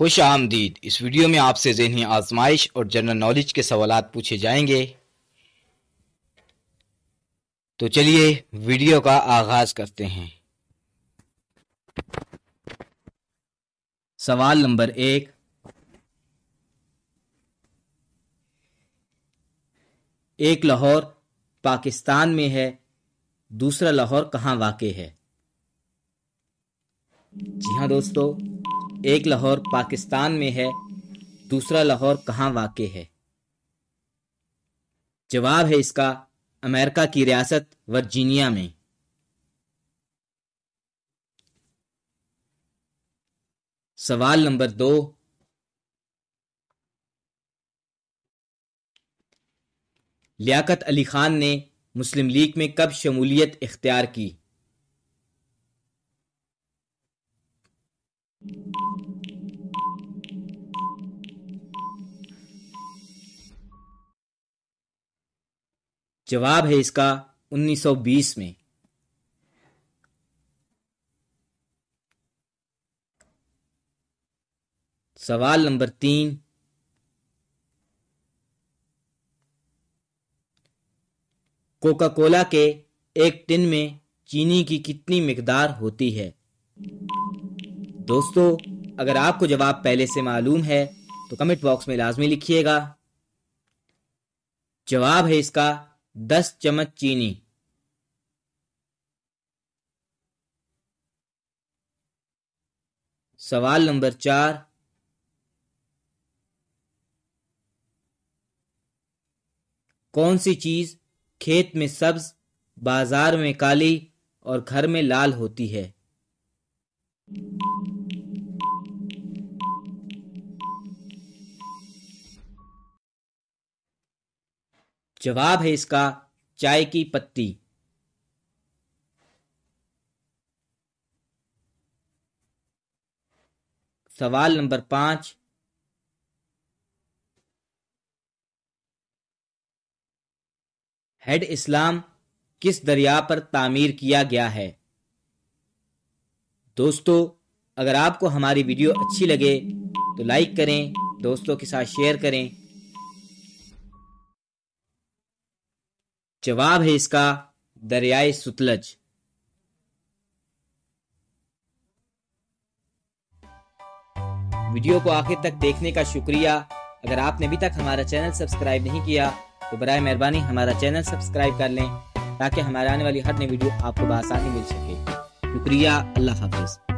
खुश आमदीद इस वीडियो में आपसे जहनी आजमाइश और जनरल नॉलेज के सवाल पूछे जाएंगे तो चलिए वीडियो का आगाज करते हैं सवाल नंबर एक एक लाहौर पाकिस्तान में है दूसरा लाहौर कहाँ वाक़ है जी हाँ दोस्तों एक लाहौर पाकिस्तान में है दूसरा लाहौर कहाँ वाक़ है जवाब है इसका अमेरिका की रियासत वर्जीनिया में सवाल नंबर दो लियाकत अली खान ने मुस्लिम लीग में कब शमूलियत इख्तियार की जवाब है इसका 1920 में सवाल नंबर तीन कोका कोला के एक टिन में चीनी की कितनी मकदार होती है दोस्तों अगर आपको जवाब पहले से मालूम है तो कमेंट बॉक्स में लाजमी लिखिएगा जवाब है इसका दस चम्मच चीनी सवाल नंबर चार कौन सी चीज खेत में सब्ज बाजार में काली और घर में लाल होती है जवाब है इसका चाय की पत्ती सवाल नंबर पांच हेड इस्लाम किस दरिया पर तामीर किया गया है दोस्तों अगर आपको हमारी वीडियो अच्छी लगे तो लाइक करें दोस्तों के साथ शेयर करें जवाब है इसका दरियाए सुतलज वीडियो को आखिर तक देखने का शुक्रिया अगर आपने अभी तक हमारा चैनल सब्सक्राइब नहीं किया तो बर मेहरबानी हमारा चैनल सब्सक्राइब कर लें ताकि हमारे आने वाली हर नई वीडियो आपको बसानी मिल सके शुक्रिया अल्लाह हाफिज़